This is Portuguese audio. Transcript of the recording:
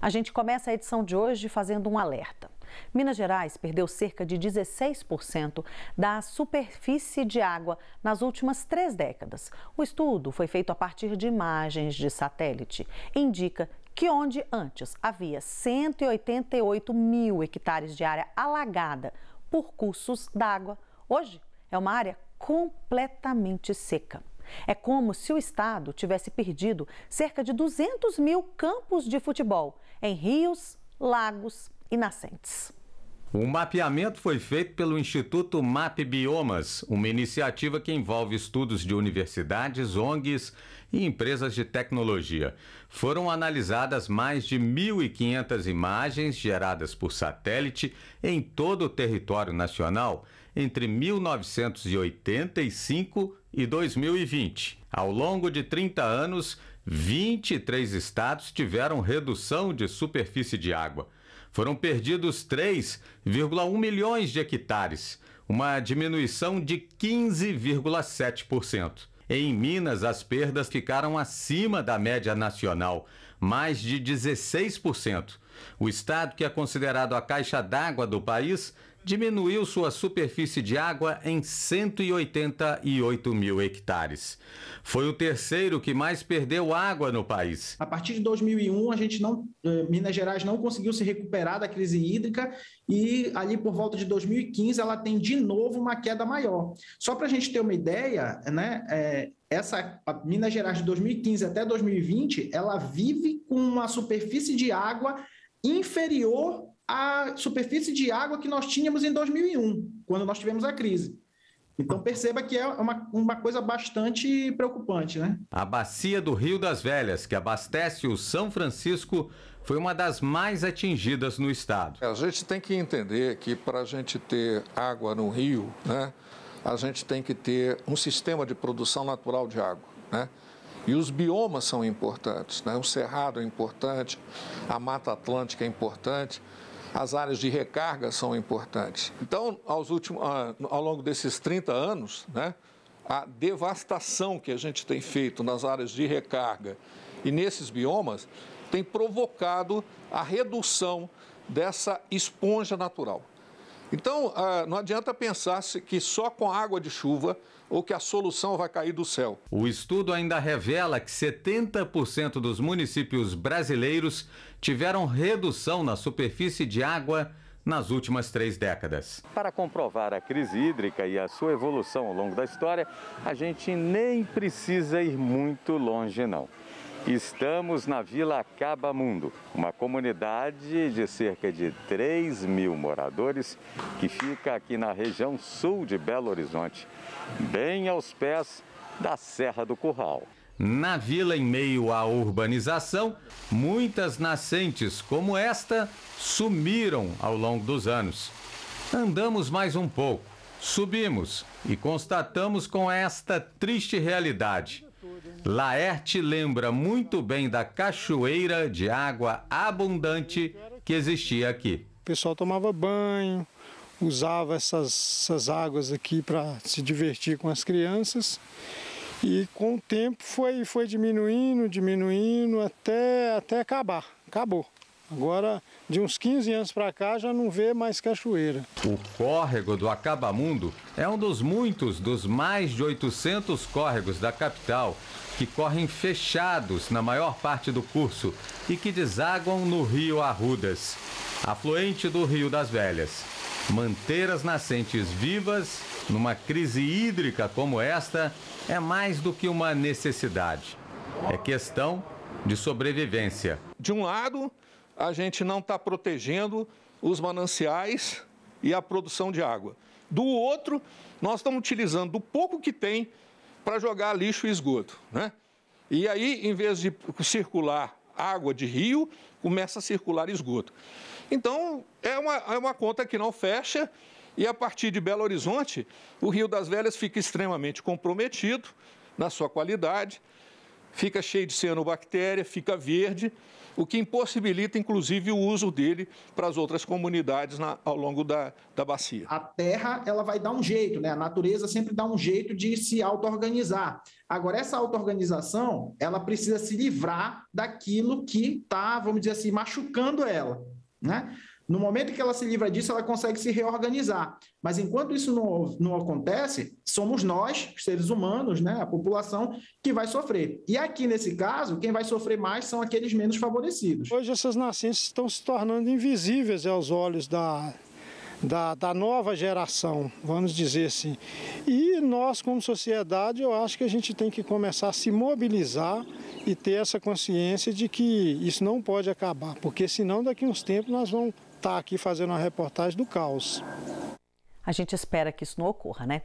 A gente começa a edição de hoje fazendo um alerta. Minas Gerais perdeu cerca de 16% da superfície de água nas últimas três décadas. O estudo foi feito a partir de imagens de satélite. Indica que onde antes havia 188 mil hectares de área alagada por cursos d'água, hoje é uma área completamente seca. É como se o Estado tivesse perdido cerca de 200 mil campos de futebol em rios, lagos e nascentes. O mapeamento foi feito pelo Instituto Map Biomas, uma iniciativa que envolve estudos de universidades, ONGs e empresas de tecnologia. Foram analisadas mais de 1.500 imagens geradas por satélite em todo o território nacional entre 1985 e 2020. Ao longo de 30 anos, 23 estados tiveram redução de superfície de água. Foram perdidos 3,1 milhões de hectares, uma diminuição de 15,7%. Em Minas, as perdas ficaram acima da média nacional, mais de 16%. O estado, que é considerado a caixa d'água do país, diminuiu sua superfície de água em 188 mil hectares. Foi o terceiro que mais perdeu água no país. A partir de 2001, a gente não, eh, Minas Gerais não conseguiu se recuperar da crise hídrica e ali por volta de 2015 ela tem de novo uma queda maior. Só para a gente ter uma ideia, né, é, essa Minas Gerais de 2015 até 2020, ela vive com uma superfície de água inferior a superfície de água que nós tínhamos em 2001, quando nós tivemos a crise. Então perceba que é uma, uma coisa bastante preocupante, né? A bacia do Rio das Velhas, que abastece o São Francisco, foi uma das mais atingidas no estado. A gente tem que entender que para a gente ter água no rio, né, a gente tem que ter um sistema de produção natural de água, né? E os biomas são importantes, né? O cerrado é importante, a Mata Atlântica é importante as áreas de recarga são importantes. Então, aos últimos, ah, ao longo desses 30 anos, né, a devastação que a gente tem feito nas áreas de recarga e nesses biomas tem provocado a redução dessa esponja natural. Então, ah, não adianta pensar que só com água de chuva ou que a solução vai cair do céu. O estudo ainda revela que 70% dos municípios brasileiros tiveram redução na superfície de água nas últimas três décadas. Para comprovar a crise hídrica e a sua evolução ao longo da história, a gente nem precisa ir muito longe, não. Estamos na Vila Cabamundo, uma comunidade de cerca de 3 mil moradores que fica aqui na região sul de Belo Horizonte, bem aos pés da Serra do Curral. Na vila, em meio à urbanização, muitas nascentes como esta sumiram ao longo dos anos. Andamos mais um pouco, subimos e constatamos com esta triste realidade Laerte lembra muito bem da cachoeira de água abundante que existia aqui. O pessoal tomava banho, usava essas, essas águas aqui para se divertir com as crianças. E com o tempo foi, foi diminuindo, diminuindo até, até acabar. Acabou. Agora, de uns 15 anos para cá, já não vê mais cachoeira. O córrego do Acabamundo é um dos muitos dos mais de 800 córregos da capital que correm fechados na maior parte do curso e que desaguam no rio Arrudas, afluente do Rio das Velhas. Manter as nascentes vivas numa crise hídrica como esta é mais do que uma necessidade. É questão de sobrevivência. De um lado, a gente não está protegendo os mananciais e a produção de água. Do outro, nós estamos utilizando o pouco que tem para jogar lixo e esgoto. Né? E aí, em vez de circular água de rio, começa a circular esgoto. Então, é uma, é uma conta que não fecha. E a partir de Belo Horizonte, o Rio das Velhas fica extremamente comprometido na sua qualidade fica cheio de cianobactéria, fica verde, o que impossibilita, inclusive, o uso dele para as outras comunidades na, ao longo da, da bacia. A terra, ela vai dar um jeito, né? A natureza sempre dá um jeito de se auto-organizar. Agora, essa auto-organização, ela precisa se livrar daquilo que está, vamos dizer assim, machucando ela. Né? No momento que ela se livra disso, ela consegue se reorganizar. Mas enquanto isso não, não acontece, somos nós, os seres humanos, né, a população, que vai sofrer. E aqui, nesse caso, quem vai sofrer mais são aqueles menos favorecidos. Hoje, essas nascentes estão se tornando invisíveis aos olhos da, da, da, nova geração, vamos dizer assim. E nós, como sociedade, eu acho que a gente tem que começar a se mobilizar e ter essa consciência de que isso não pode acabar, porque senão daqui a uns tempos nós vamos está aqui fazendo uma reportagem do caos. A gente espera que isso não ocorra, né?